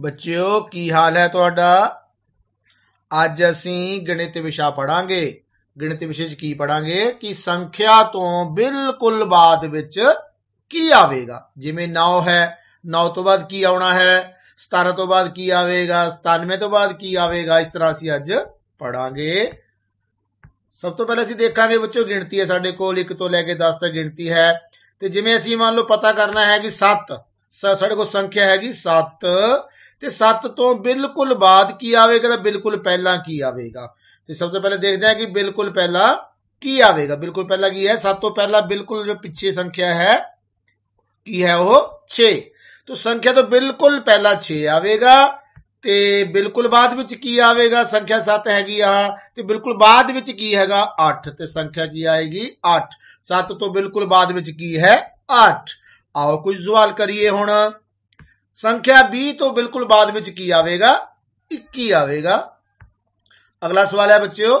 ਬੱਚਿਓ ਕੀ ਹਾਲ ਹੈ ਤੁਹਾਡਾ ਅੱਜ ਅਸੀਂ ਗਣਿਤ ਵਿਸ਼ਾ ਪੜਾਂਗੇ ਗਣਿਤ ਵਿਸ਼ੇ 'ਚ ਕੀ ਪੜਾਂਗੇ ਕਿ ਸੰਖਿਆ ਤੋਂ ਬਿਲਕੁਲ ਬਾਅਦ ਵਿੱਚ ਕੀ ਆਵੇਗਾ ਜਿਵੇਂ 9 ਹੈ 9 ਤੋਂ ਬਾਅਦ ਕੀ ਆਉਣਾ ਹੈ 17 ਤੋਂ ਬਾਅਦ ਕੀ ਆਵੇਗਾ 97 ਤੋਂ ਬਾਅਦ ਕੀ ਆਵੇਗਾ ਇਸ ਤਰ੍ਹਾਂ ਅਸੀਂ ਅੱਜ ਪੜਾਂਗੇ ਸਭ ਤੋਂ ਪਹਿਲਾਂ ਅਸੀਂ ਦੇਖਾਂਗੇ ਬੱਚਿਓ ਗਿਣਤੀ ਹੈ ਸਾਡੇ ਕੋਲ 1 ਤੋਂ ਲੈ ਕੇ 10 ਤੱਕ ਗਿਣਤੀ ਹੈ ਤੇ ਜਿਵੇਂ ਅਸੀਂ ਮੰਨ ਲਓ ਪਤਾ ਕਰਨਾ ਹੈ ਕਿ 7 ਸਾਡੇ ਕੋਲ ਸੰਖਿਆ ਹੈਗੀ 7 ਤੇ 7 ਤੋਂ ਬਿਲਕੁਲ ਬਾਅਦ ਕੀ ਆਵੇਗਾ ਤਾਂ ਬਿਲਕੁਲ ਪਹਿਲਾਂ ਕੀ ਆਵੇਗਾ ਤੇ ਸਭ ਤੋਂ ਪਹਿਲਾਂ ਦੇਖਦੇ ਹਾਂ ਕਿ ਬਿਲਕੁਲ ਪਹਿਲਾਂ ਕੀ ਆਵੇਗਾ ਬਿਲਕੁਲ ਪਹਿਲਾਂ ਕੀ ਹੈ 7 ਤੋਂ ਪਹਿਲਾਂ ਬਿਲਕੁਲ ਜੋ ਪਿੱਛੇ ਸੰਖਿਆ ਹੈ ਕੀ ਹੈ ਉਹ 6 तो संख्या तो बिल्कुल पहला छे आवेगा ते बिल्कुल बाद ਵਿੱਚ ਕੀ ਆਵੇਗਾ ਸੰਖਿਆ 7 ਹੈਗੀ ਆ ਤੇ ਬਿਲਕੁਲ ਬਾਅਦ ਵਿੱਚ ਕੀ ਹੈਗਾ 8 ਤੇ ਸੰਖਿਆ ਕੀ ਆਏਗੀ 8 7 ਤੋਂ ਬਿਲਕੁਲ ਬਾਅਦ ਵਿੱਚ ਕੀ ਹੈ 8 ਆਓ ਕੁਝ ਸਵਾਲ ਕਰੀਏ ਹੁਣ संख्या बी तो बिल्कुल बाद में की इक्की आएगा अगला सवाल है बच्चों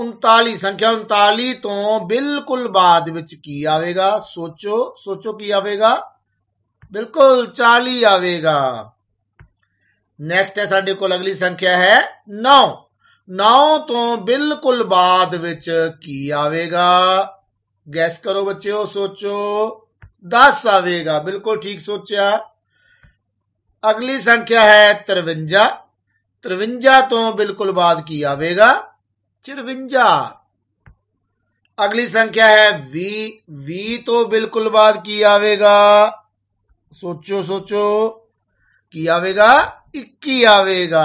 उन्ताली संख्या उन्ताली तो बिल्कुल बाद आएगा की सोचो सोचो की आवेगा बिल्कुल चाली आएगा नेक्स्ट है साढ़े को अगली संख्या है नौ नौ तो बिल्कुल बाद विच की गैस करो बच्चों सोचो दस आवेगा बिल्कुल ठीक सोचा अगली संख्या है तिरवंजा तिरवंजा तो बिल्कुल बाद की आवेगा चिरवंजा अगली संख्या है वी वी तो बिल्कुल बाद की आवेगा सोचो सोचो की आवेगा इक्की आवेगा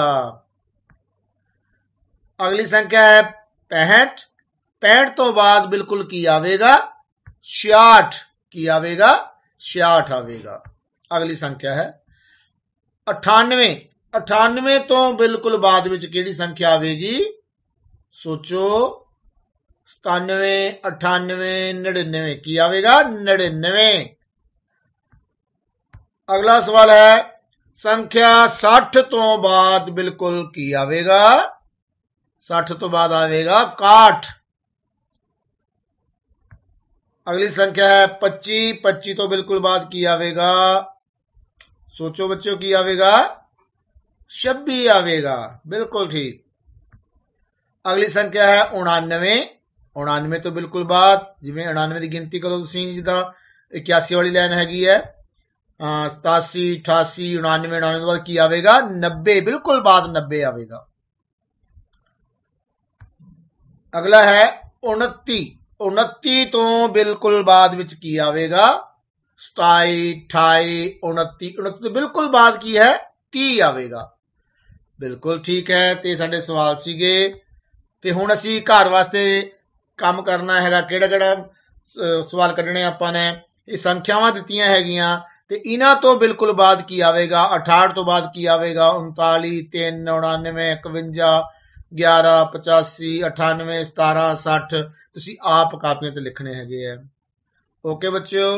अगली संख्या है पैंठ पैंठ तो बाद बिल्कुल की आवेगा छियाठ की आवेगा छियाठ आवेगा अगली संख्या है अठानवे अठानवे तो बिल्कुल बाद संख्या आएगी सोचो सतानवे अठानवे नड़िनवे की आएगा नड़िन्नवे अगला सवाल है संख्या साठ तो बाद बिल्कुल की आएगा सठ तो बाद आएगा काठ अगली संख्या है पच्ची पच्ची तो बिल्कुल बाद की आएगा ਸੋਚੋ ਬੱਚਿਓ ਕੀ ਆਵੇਗਾ 26 ਆਵੇਗਾ ਬਿਲਕੁਲ ਠੀਕ ਅਗਲੀ ਸੰਖਿਆ ਹੈ 99 99 ਤੋਂ ਬਿਲਕੁਲ ਬਾਅਦ ਜਿਵੇਂ 99 ਦੀ ਗਿਣਤੀ ਕਰੋ ਤੁਸੀਂ ਜਿੱਦਾਂ 81 ਵਾਲੀ ਲਾਈਨ ਹੈਗੀ ਹੈ 87 88 99 99 ਤੋਂ ਬਾਅਦ ਕੀ ਆਵੇਗਾ 90 ਬਿਲਕੁਲ ਬਾਅਦ 90 ਆਵੇਗਾ ਅਗਲਾ ਹੈ 29 29 ਤੋਂ ਬਿਲਕੁਲ ਬਾਅਦ ਵਿੱਚ ਕੀ ਆਵੇਗਾ 27 28 29 29 ਤੋਂ ਬਿਲਕੁਲ ਬਾਅਦ ਕੀ ਹੈ 30 ਆਵੇਗਾ ਬਿਲਕੁਲ ਠੀਕ ਹੈ ਤੇ ਸਾਡੇ ਸਵਾਲ ਸੀਗੇ ਤੇ ਹੁਣ ਅਸੀਂ ਘਰ ਵਾਸਤੇ ਕੰਮ ਕਰਨਾ ਹੈਗਾ ਕਿਹੜਾ ਕਿਹੜਾ ਸਵਾਲ ਕੱਢਣੇ ਆਪਾਂ ਨੇ ਇਹ ਸੰਖਿਆਵਾਂ ਦਿੱਤੀਆਂ ਹੈਗੀਆਂ ਤੇ ਇਹਨਾਂ ਤੋਂ ਬਿਲਕੁਲ ਬਾਅਦ ਕੀ ਆਵੇਗਾ 68 ਤੋਂ ਬਾਅਦ ਕੀ ਆਵੇਗਾ 39 3 99 51 11 85 98 17 60 ਤੁਸੀਂ ਆਪ ਕਾਪੀਆਂ ਤੇ ਲਿਖਣੇ ਹੈਗੇ ਆ ਓਕੇ ਬੱਚਿਓ